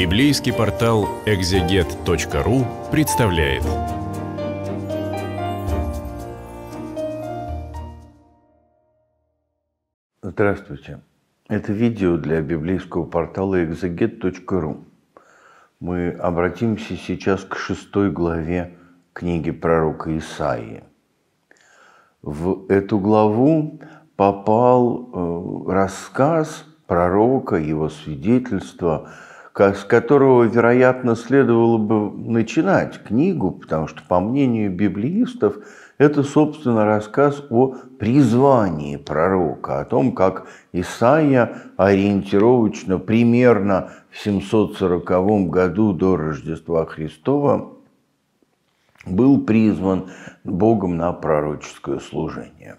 Библейский портал экзегет.ру представляет. Здравствуйте. Это видео для библейского портала экзегет.ру. Мы обратимся сейчас к шестой главе книги пророка Исаии. В эту главу попал э, рассказ пророка, его свидетельство – с которого, вероятно, следовало бы начинать книгу, потому что, по мнению библеистов, это, собственно, рассказ о призвании пророка, о том, как Исаия ориентировочно примерно в 740 году до Рождества Христова был призван Богом на пророческое служение.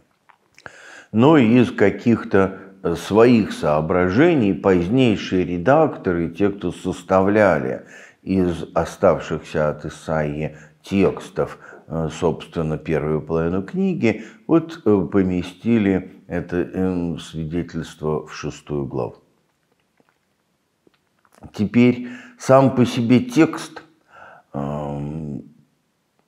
Но из каких-то своих соображений позднейшие редакторы, те, кто составляли из оставшихся от Исаии текстов, э, собственно, первую половину книги, вот э, поместили это эм, свидетельство в шестую главу. Теперь сам по себе текст эм,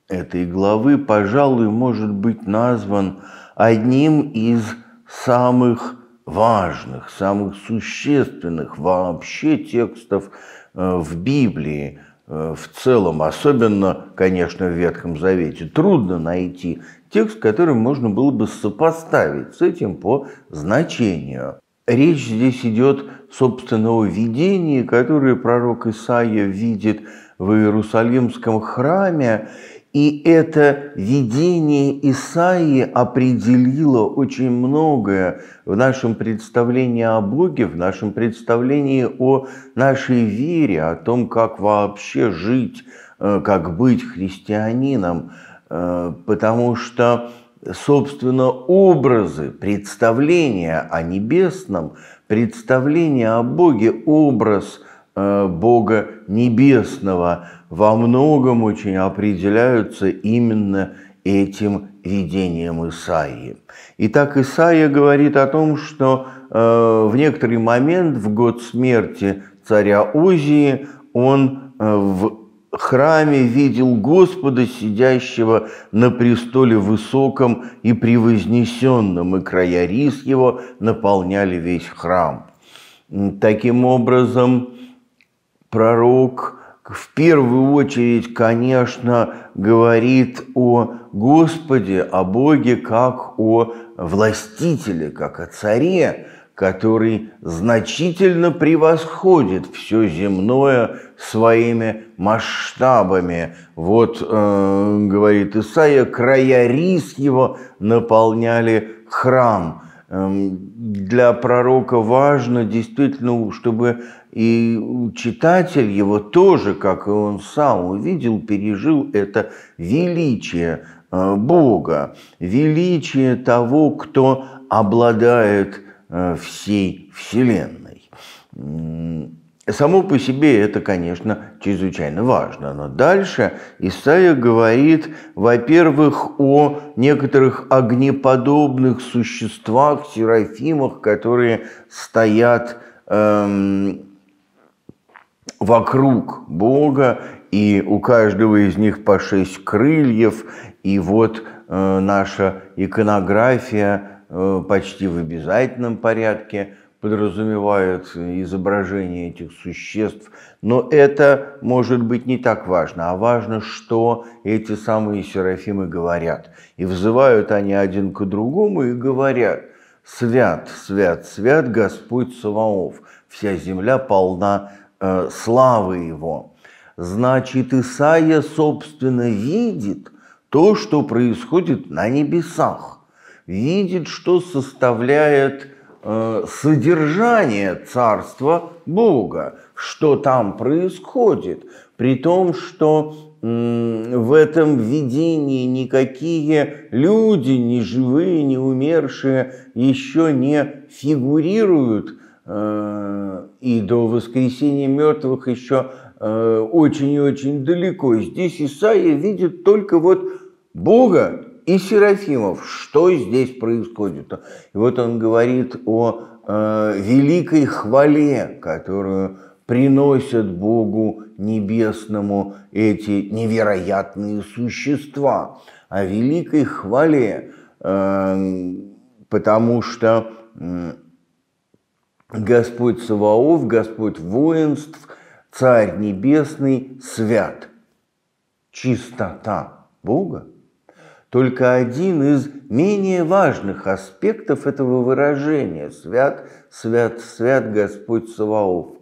этой главы, пожалуй, может быть назван одним из самых важных, самых существенных вообще текстов э, в Библии э, в целом, особенно, конечно, в Ветхом Завете, трудно найти текст, который можно было бы сопоставить с этим по значению. Речь здесь идет, собственно, о видении, которое пророк Исаия видит в Иерусалимском храме, и это видение Исаии определило очень многое в нашем представлении о Боге, в нашем представлении о нашей вере, о том, как вообще жить, э, как быть христианином, э, потому что, собственно, образы, представления о небесном, представление о Боге, образ – Э, Бога Небесного во многом очень определяются именно этим видением Исаии. Итак, Исаия говорит о том, что э, в некоторый момент в год смерти царя Узии он э, в храме видел Господа, сидящего на престоле высоком и превознесенном, и края рис его наполняли весь храм. Таким образом, пророк в первую очередь, конечно, говорит о Господе, о Боге, как о властителе, как о царе, который значительно превосходит все земное своими масштабами. Вот, э, говорит Исаия, края рис его наполняли храм – Эм, для пророка важно действительно, чтобы и читатель его тоже, как и он сам, увидел, пережил это величие э, Бога, величие того, кто обладает э, всей Вселенной. Само по себе это, конечно, чрезвычайно важно. Но дальше Исаия говорит, во-первых, о некоторых огнеподобных существах, серафимах, которые стоят эм, вокруг Бога, и у каждого из них по шесть крыльев. И вот э, наша иконография э, почти в обязательном порядке – подразумевает изображение этих существ. Но это может быть не так важно, а важно, что эти самые серафимы говорят. И взывают они один к другому и говорят, «Свят, свят, свят Господь Саваоф, вся земля полна э, славы Его». Значит, Исаия, собственно, видит то, что происходит на небесах, видит, что составляет – Э, содержание Царства Бога, что там происходит, при том, что в этом видении никакие люди, ни живые, ни умершие, еще не фигурируют, э, и до воскресения мертвых еще э, очень и очень далеко. Здесь Исаия видит только вот Бога, и Серафимов, что здесь происходит. И вот он говорит о э, великой хвале, которую приносят Богу Небесному эти невероятные существа, о великой хвале, э, потому что э, Господь Саваоф, Господь воинств, Царь Небесный свят. Чистота Бога только один из менее важных аспектов этого выражения «свят, свят, свят Господь Саваоф».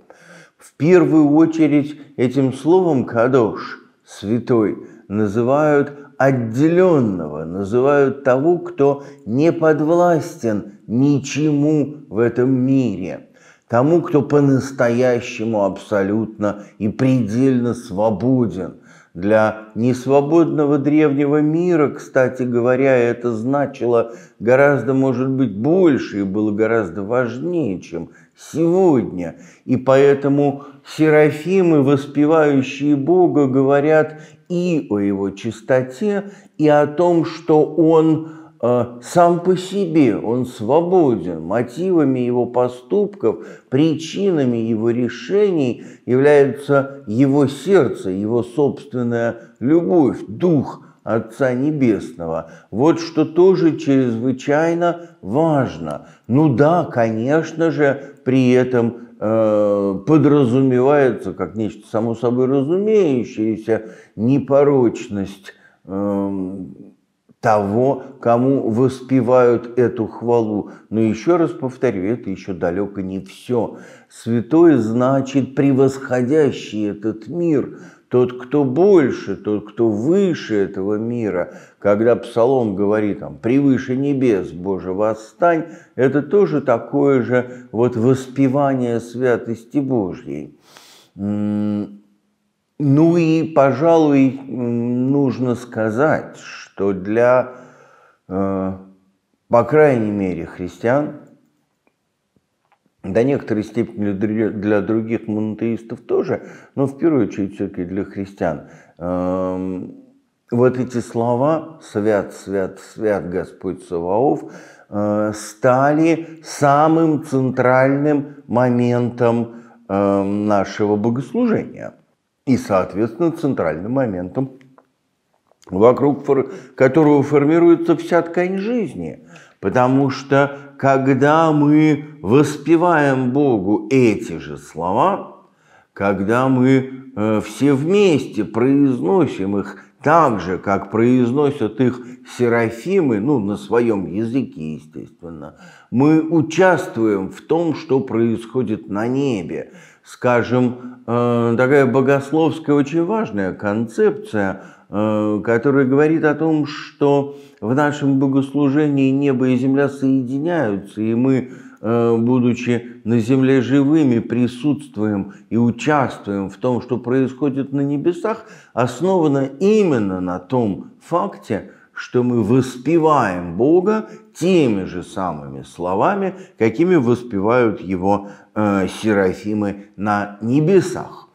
В первую очередь этим словом «кадош» – «святой» называют отделенного, называют того, кто не подвластен ничему в этом мире – тому, кто по-настоящему абсолютно и предельно свободен, для несвободного древнего мира, кстати говоря, это значило гораздо, может быть, больше и было гораздо важнее, чем сегодня. И поэтому серафимы, воспевающие Бога, говорят и о его чистоте, и о том, что он а сам по себе, он свободен. Мотивами его поступков, причинами его решений являются его сердце, его собственная любовь, дух Отца Небесного. Вот что тоже чрезвычайно важно. Ну да, конечно же, при этом э, подразумевается, как нечто само собой разумеющееся, непорочность эм, того, кому воспевают эту хвалу. Но еще раз повторю, это еще далеко не все. Святой значит превосходящий этот мир, тот, кто больше, тот, кто выше этого мира. Когда псалом говорит там «превыше небес, Боже, восстань», это тоже такое же вот воспевание святости Божьей. Ну и, пожалуй, нужно сказать, что для, э, по крайней мере, христиан, до некоторой степени для других монотеистов тоже, но в первую очередь все-таки для христиан, эм, вот эти слова «свят, свят, свят Господь Саваоф» э, стали самым центральным моментом эм, нашего богослужения – и, соответственно, центральным моментом, вокруг которого формируется вся ткань жизни. Потому что, когда мы воспеваем Богу эти же слова, когда мы э, все вместе произносим их так же, как произносят их серафимы, ну, на своем языке, естественно, мы участвуем в том, что происходит на небе скажем, э, такая богословская очень важная концепция, э, которая говорит о том, что в нашем богослужении небо и земля соединяются, и мы, э, будучи на земле живыми, присутствуем и участвуем в том, что происходит на небесах, основана именно на том факте, что мы воспеваем Бога теми же самыми словами, какими воспевают его э, серафимы на небесах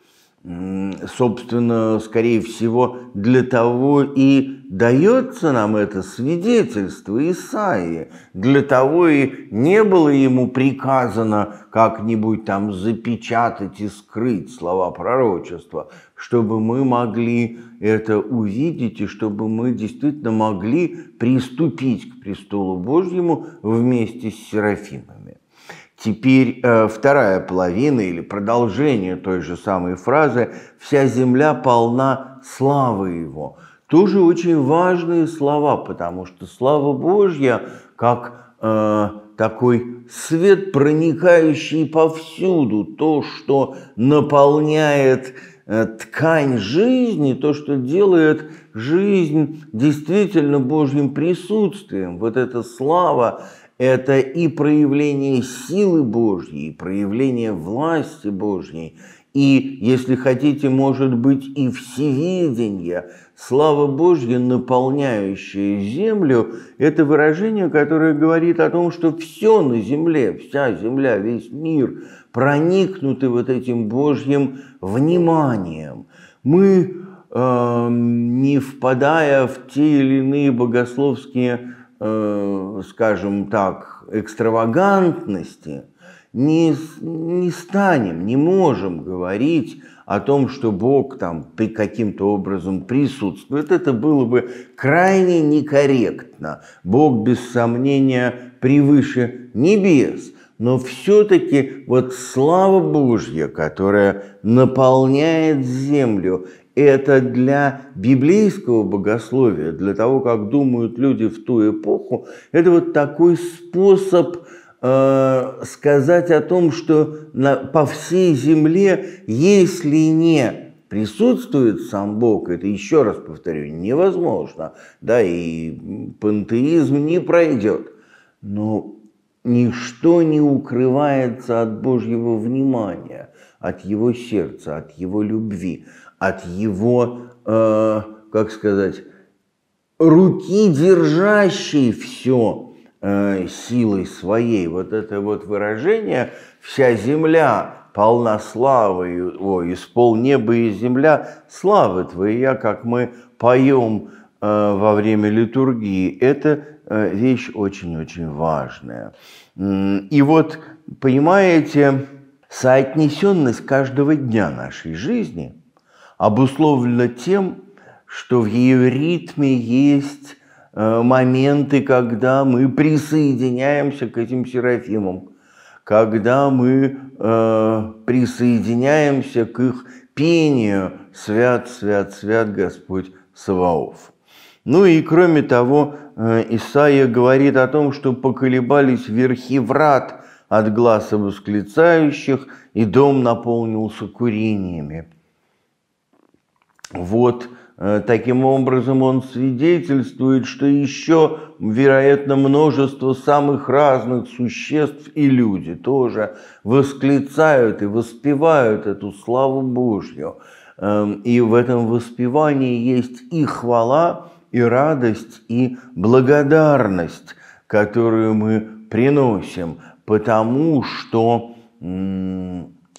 собственно, скорее всего, для того и дается нам это свидетельство Исаии. Для того и не было ему приказано как-нибудь там запечатать и скрыть слова пророчества, чтобы мы могли это увидеть и чтобы мы действительно могли приступить к престолу Божьему вместе с Серафимами. Теперь э, вторая половина или продолжение той же самой фразы «Вся земля полна славы Его». Тоже очень важные слова, потому что слава Божья, как э, такой свет, проникающий повсюду, то, что наполняет э, ткань жизни, то, что делает жизнь действительно Божьим присутствием. Вот эта слава – это и проявление силы Божьей, и проявление власти Божьей, и, если хотите, может быть, и всеведение, слава Божья, наполняющая землю, это выражение, которое говорит о том, что все на земле, вся земля, весь мир проникнуты вот этим Божьим вниманием. Мы, э, не впадая в те или иные богословские Э, скажем так, экстравагантности не, не станем, не можем говорить о том, что Бог там при каким-то образом присутствует. Это было бы крайне некорректно. Бог, без сомнения, превыше небес. Но все-таки вот слава Божья, которая наполняет землю, это для библейского богословия, для того, как думают люди в ту эпоху, это вот такой способ э, сказать о том, что на, по всей земле, если не присутствует сам Бог, это еще раз повторю, невозможно, да, и пантеизм не пройдет, но ничто не укрывается от Божьего внимания, от его сердца, от его любви от его, э, как сказать, руки, держащей все э, силой своей. Вот это вот выражение «вся земля полна славы, о, испол неба и земля славы твоя», как мы поем э, во время литургии, это э, вещь очень-очень важная. И вот, понимаете, соотнесенность каждого дня нашей жизни – обусловлено тем, что в ее ритме есть э, моменты, когда мы присоединяемся к этим серафимам, когда мы э, присоединяемся к их пению «Свят, свят, свят Господь Саваоф». Ну и кроме того, э, Исаия говорит о том, что поколебались верхи врат от глаз восклицающих, и дом наполнился курениями. Вот э, таким образом он свидетельствует, что еще, вероятно, множество самых разных существ и люди тоже восклицают и воспевают эту славу Божью. Эм, и в этом воспевании есть и хвала, и радость, и благодарность, которую мы приносим, потому что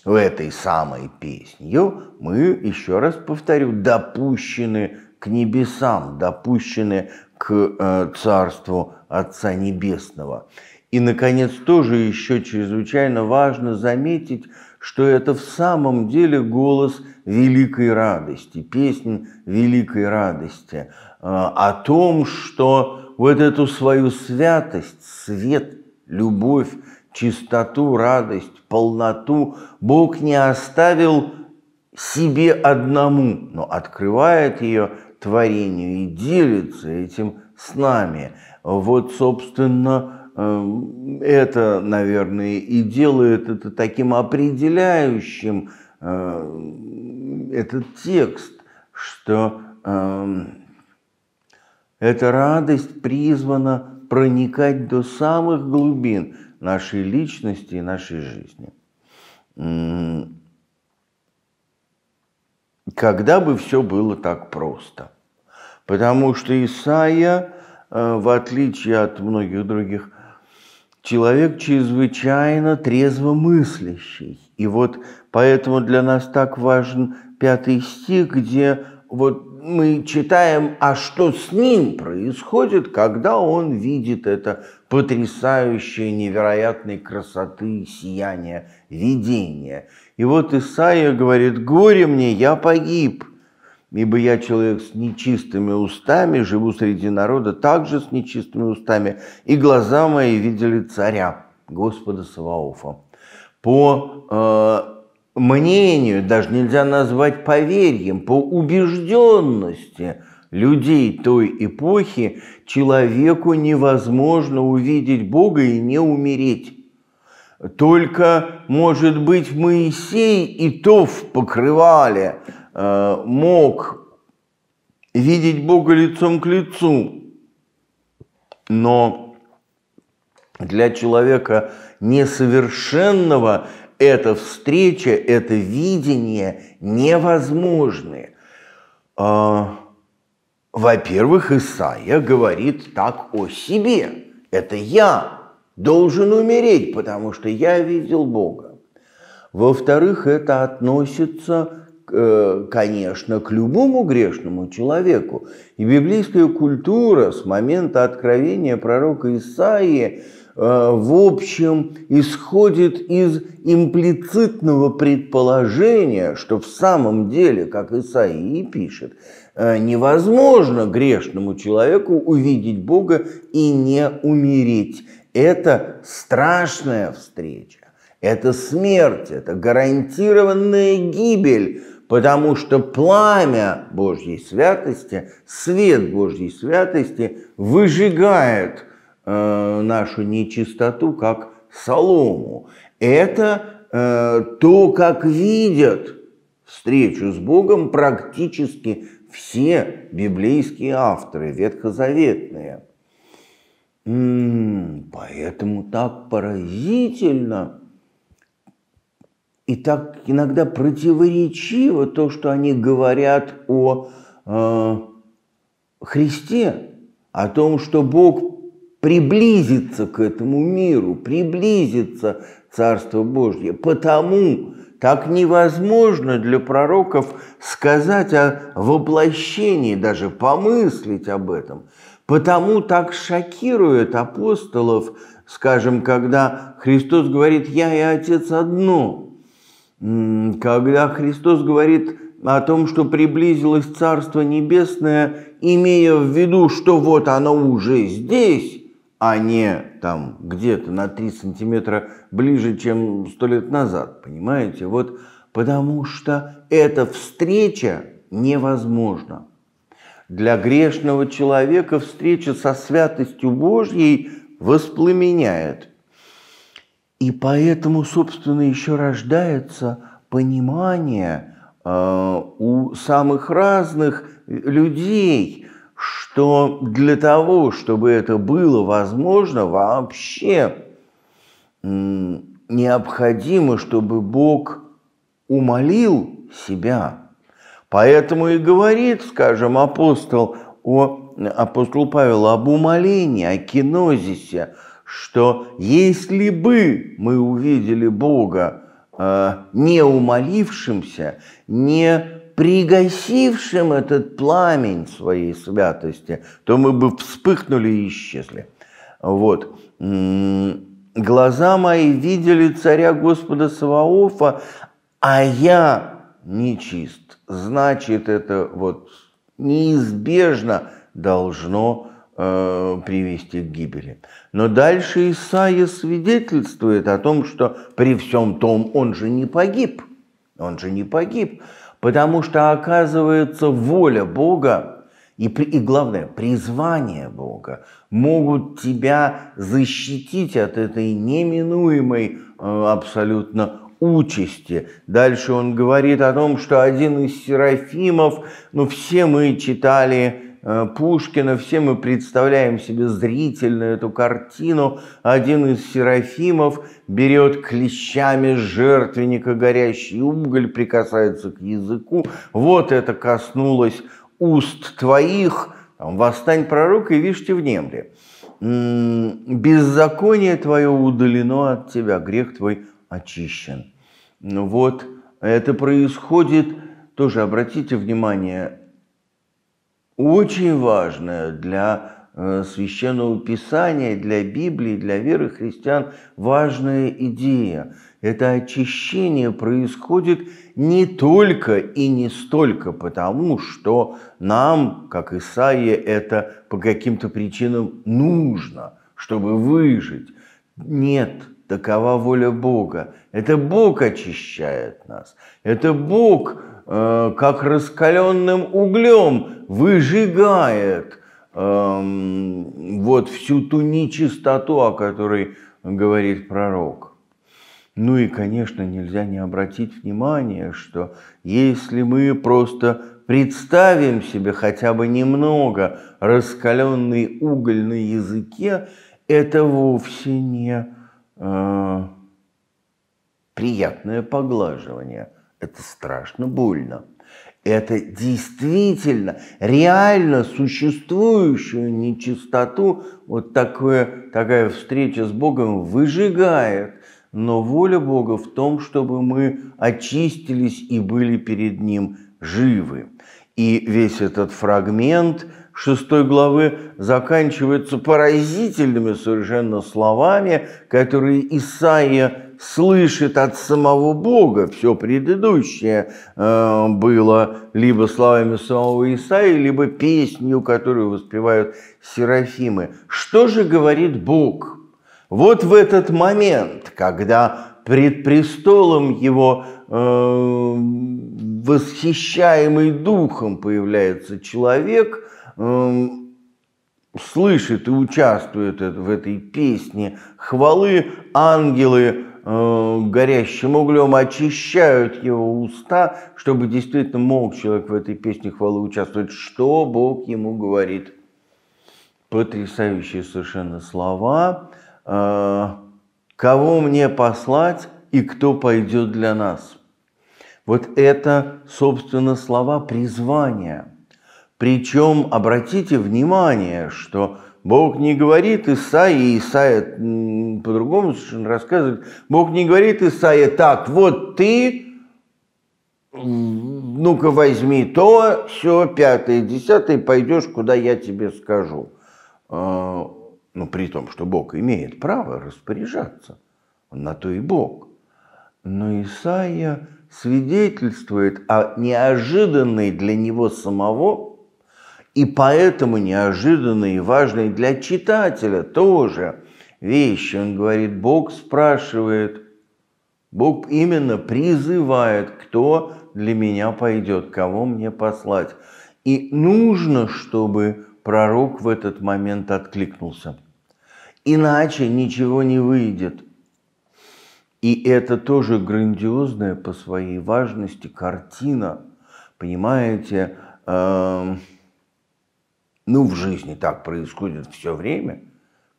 в этой самой песнью мы, еще раз повторю, допущены к небесам, допущены к э, Царству Отца Небесного. И, наконец, тоже еще чрезвычайно важно заметить, что это в самом деле голос великой радости, песня великой радости, э, о том, что вот эту свою святость, свет любовь, чистоту, радость, полноту Бог не оставил себе одному, но открывает ее творению и делится этим с нами. Вот, собственно, эм, это, наверное, и делает это таким определяющим э, этот текст, что эм, эта радость призвана проникать до самых глубин нашей личности и нашей жизни. Когда бы все было так просто. Потому что Исаия, э, в отличие от многих других, человек чрезвычайно трезвомыслящий. И вот поэтому для нас так важен пятый стих, где вот мы читаем, а что с ним происходит, когда он видит это потрясающее, невероятной красоты сияние, видение. И вот Исаия говорит, «Горе мне, я погиб, ибо я человек с нечистыми устами, живу среди народа также с нечистыми устами, и глаза мои видели царя, Господа Саваофа». По э, мнению, даже нельзя назвать поверьем, по убежденности людей той эпохи человеку невозможно увидеть Бога и не умереть. Только, может быть, Моисей и то в покрывале э, мог видеть Бога лицом к лицу. Но для человека несовершенного эта встреча, это видение невозможны. А, во-первых, Исаия говорит так о себе. Это я должен умереть, потому что я видел Бога. Во-вторых, это относится, э, конечно, к любому грешному человеку. И библейская культура с момента откровения пророка Исаия Э, в общем, исходит из имплицитного предположения, что в самом деле, как Исаии пишет, э, невозможно грешному человеку увидеть Бога и не умереть. Это страшная встреча, это смерть, это гарантированная гибель, потому что пламя Божьей святости, свет Божьей святости выжигает – э, нашу нечистоту как солому. Это э, то, как видят встречу с Богом практически все библейские авторы, ветхозаветные. поэтому так поразительно и так иногда противоречиво то, что они говорят о э, Христе, о том, что Бог приблизиться к этому миру, приблизиться Царство Божье. Потому так невозможно для пророков сказать о воплощении, даже помыслить об этом. Потому так шокирует апостолов, скажем, когда Христос говорит «Я и Отец одно», когда Христос говорит о том, что приблизилось Царство Небесное, имея в виду, что вот оно уже здесь, а не там где-то на 3 сантиметра ближе, чем сто лет назад, понимаете? Вот потому что эта встреча невозможна. Для грешного человека встреча со святостью Божьей воспламеняет. И поэтому, собственно, еще рождается понимание э, у самых разных людей – что для того, чтобы это было возможно, вообще необходимо, чтобы Бог умолил себя. Поэтому и говорит, скажем, апостол, о, апостол Павел об умолении, о кинозисе, что если бы мы увидели Бога э, не умолившимся, не пригасившим этот пламень своей святости, то мы бы вспыхнули и исчезли. Вот. Глаза мои видели царя Господа Саваофа, а я нечист. Значит, это вот неизбежно должно э, привести к гибели. Но дальше Исаия свидетельствует о том, что при всем том он же не погиб. Он же не погиб. Потому что, оказывается, воля Бога и, и, главное, призвание Бога могут тебя защитить от этой неминуемой э, абсолютно участи. Дальше он говорит о том, что один из серафимов, ну все мы читали Э, Пушкина, все мы представляем себе зрительно эту картину. Один из серафимов берет клещами жертвенника горящий уголь, прикасается к языку. Вот это коснулось уст твоих, там, восстань пророк и вишьте в немре. Беззаконие твое удалено от тебя, грех твой очищен. Ну вот это происходит, тоже обратите внимание, очень важная для э, священного писания, для Библии, для веры христиан важная идея. Это очищение происходит не только и не столько потому, что нам, как Исаия, это по каким-то причинам нужно, чтобы выжить. Нет, такова воля Бога. Это Бог очищает нас. Это Бог Э, как раскаленным углем выжигает эм, вот всю ту нечистоту, о которой говорит пророк. Ну и, конечно, нельзя не обратить внимание, что если мы просто представим себе хотя бы немного раскаленный уголь на языке, это вовсе не э, приятное поглаживание. Это страшно больно. Это действительно реально существующую нечистоту, вот такое, такая встреча с Богом выжигает. Но воля Бога в том, чтобы мы очистились и были перед Ним живы. И весь этот фрагмент шестой главы заканчивается поразительными совершенно словами, которые Исаия слышит от самого Бога. Все предыдущее э, было либо словами самого Исаи, либо песнью, которую воспевают серафимы. Что же говорит Бог? Вот в этот момент, когда пред престолом его э, восхищаемый духом появляется человек, э, слышит и участвует в этой песне хвалы, ангелы Э, горящим углем, очищают его уста, чтобы действительно мог человек в этой песне хвалы участвовать, что Бог ему говорит. Потрясающие совершенно слова. Э, «Кого мне послать и кто пойдет для нас?» Вот это, собственно, слова призвания. Причем обратите внимание, что Бог не говорит Исаии, Исаия по-другому совершенно рассказывает. Бог не говорит Исаия так, вот ты, ну-ка возьми то, все, пятое, десятое, пойдешь, куда я тебе скажу. А, ну, при том, что Бог имеет право распоряжаться. Он на то и Бог. Но Исаия свидетельствует о неожиданной для него самого и поэтому неожиданные и важные для читателя тоже вещи. Он говорит, Бог спрашивает, Бог именно призывает, кто для меня пойдет, кого мне послать. И нужно, чтобы пророк в этот момент откликнулся. Иначе ничего не выйдет. И это тоже грандиозная по своей важности картина. Понимаете, э -э ну, в жизни так происходит все время.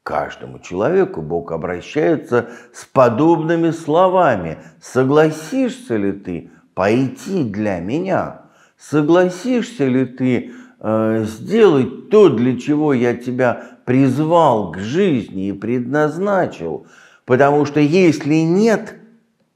Каждому человеку Бог обращается с подобными словами. Согласишься ли ты пойти для меня? Согласишься ли ты э, сделать то, для чего я тебя призвал к жизни и предназначил? Потому что если нет,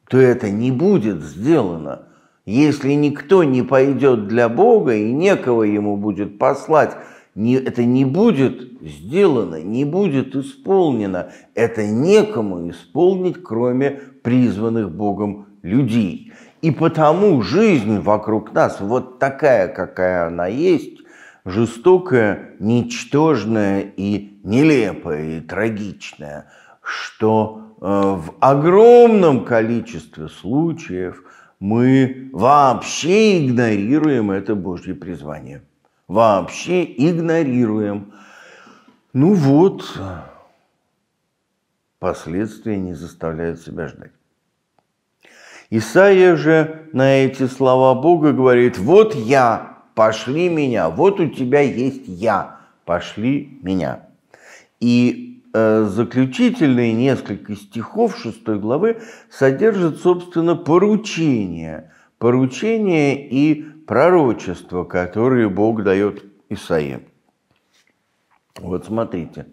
то это не будет сделано. Если никто не пойдет для Бога и некого ему будет послать, не, это не будет сделано, не будет исполнено. Это некому исполнить, кроме призванных Богом людей. И потому жизнь вокруг нас вот такая, какая она есть, жестокая, ничтожная и нелепая, и трагичная, что э, в огромном количестве случаев мы вообще игнорируем это Божье призвание вообще игнорируем. Ну вот, последствия не заставляют себя ждать. Исаия же на эти слова Бога говорит, вот я, пошли меня, вот у тебя есть я, пошли меня. И э, заключительные несколько стихов 6 главы содержат, собственно, поручение. Поручение и пророчества, которые Бог дает Исаии. Вот смотрите,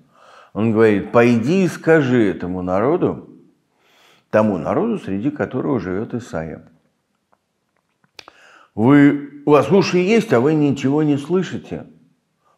он говорит, пойди и скажи этому народу, тому народу, среди которого живет Исаия. Вы, у вас уши есть, а вы ничего не слышите.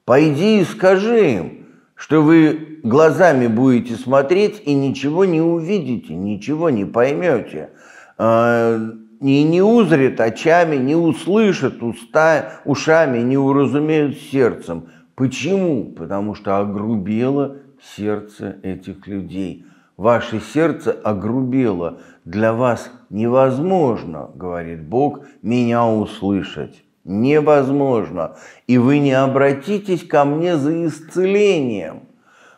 Пойди и скажи им, что вы глазами будете смотреть и ничего не увидите, ничего не поймете а, и не узрит очами, не услышит уста, ушами, не уразумеют сердцем. Почему? Потому что огрубело сердце этих людей. Ваше сердце огрубело. Для вас невозможно, говорит Бог, меня услышать. Невозможно. И вы не обратитесь ко мне за исцелением.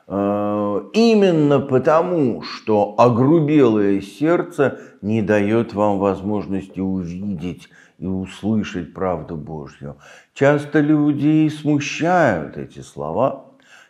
Э, именно потому, что огрубелое сердце – не дает вам возможности увидеть и услышать правду Божью. Часто люди смущают эти слова.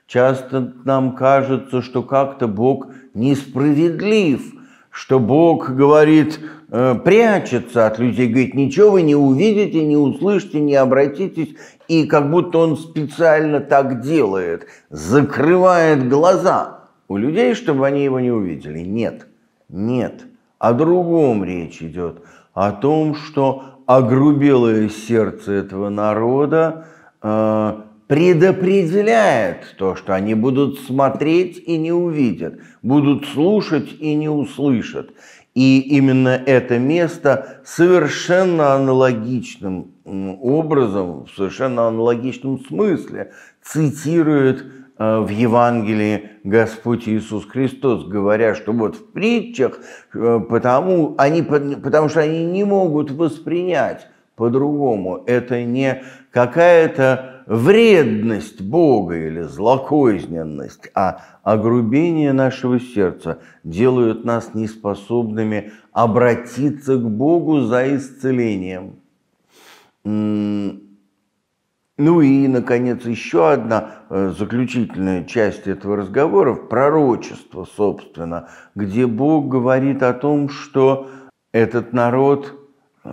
Часто нам кажется, что как-то Бог несправедлив, что Бог говорит, э, прячется от людей, говорит, ничего вы не увидите, не услышите, не обратитесь, и как будто он специально так делает, закрывает глаза у людей, чтобы они его не увидели. Нет, нет – о другом речь идет, о том, что огрубелое сердце этого народа э, предопределяет то, что они будут смотреть и не увидят, будут слушать и не услышат. И именно это место совершенно аналогичным образом, в совершенно аналогичном смысле цитирует Э, в Евангелии Господь Иисус Христос, говоря, что вот в притчах, э, потому, они, потому что они не могут воспринять по-другому. Это не какая-то вредность Бога или злокозненность, а огрубение нашего сердца делают нас неспособными обратиться к Богу за исцелением. Ну и, наконец, еще одна э, заключительная часть этого разговора – пророчество, собственно, где Бог говорит о том, что этот народ э,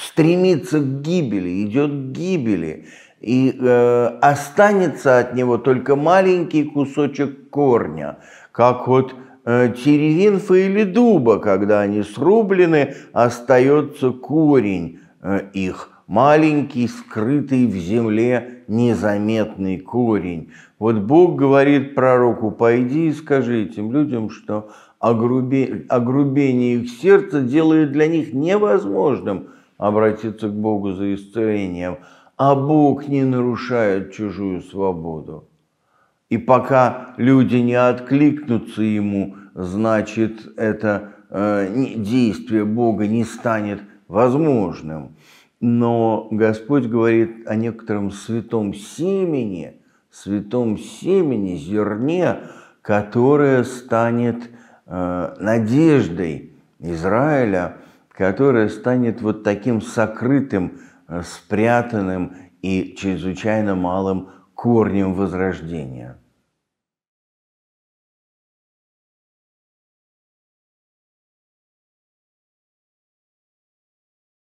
стремится к гибели, идет к гибели, и э, останется от него только маленький кусочек корня, как вот э, теревинфа или дуба, когда они срублены, остается корень э, их – маленький, скрытый в земле незаметный корень. Вот Бог говорит пророку, пойди и скажи этим людям, что огрубе, огрубение их сердца делает для них невозможным обратиться к Богу за исцелением, а Бог не нарушает чужую свободу. И пока люди не откликнутся ему, значит, это э, действие Бога не станет возможным. Но Господь говорит о некотором святом семени, святом семени, зерне, которое станет э, надеждой Израиля, которое станет вот таким сокрытым, э, спрятанным и чрезвычайно малым корнем возрождения.